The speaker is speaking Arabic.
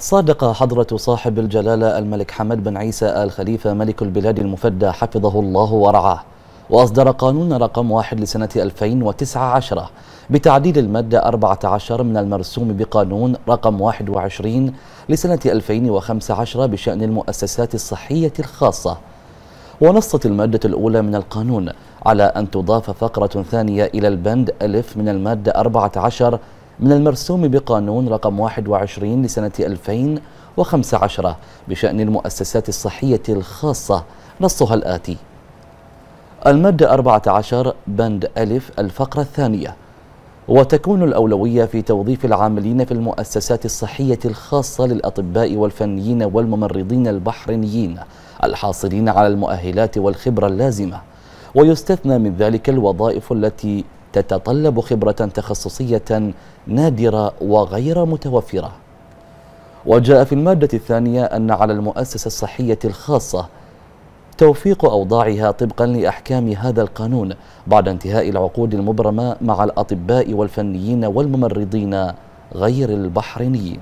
صادق حضرة صاحب الجلالة الملك حمد بن عيسى آل خليفة ملك البلاد المفدى حفظه الله ورعاه وأصدر قانون رقم واحد لسنة 2019 بتعديل المادة 14 من المرسوم بقانون رقم 21 لسنة 2015 بشأن المؤسسات الصحية الخاصة ونصت المادة الأولى من القانون على أن تضاف فقرة ثانية إلى البند ألف من المادة 14 من المرسوم بقانون رقم 21 لسنة 2015 بشأن المؤسسات الصحية الخاصة نصها الآتي المادة 14 بند ألف الفقرة الثانية وتكون الأولوية في توظيف العاملين في المؤسسات الصحية الخاصة للأطباء والفنيين والممرضين البحرينيين الحاصلين على المؤهلات والخبرة اللازمة ويستثنى من ذلك الوظائف التي تتطلب خبرة تخصصية نادرة وغير متوفرة وجاء في المادة الثانية أن على المؤسسة الصحية الخاصة توفيق أوضاعها طبقا لأحكام هذا القانون بعد انتهاء العقود المبرمة مع الأطباء والفنيين والممرضين غير البحرينيين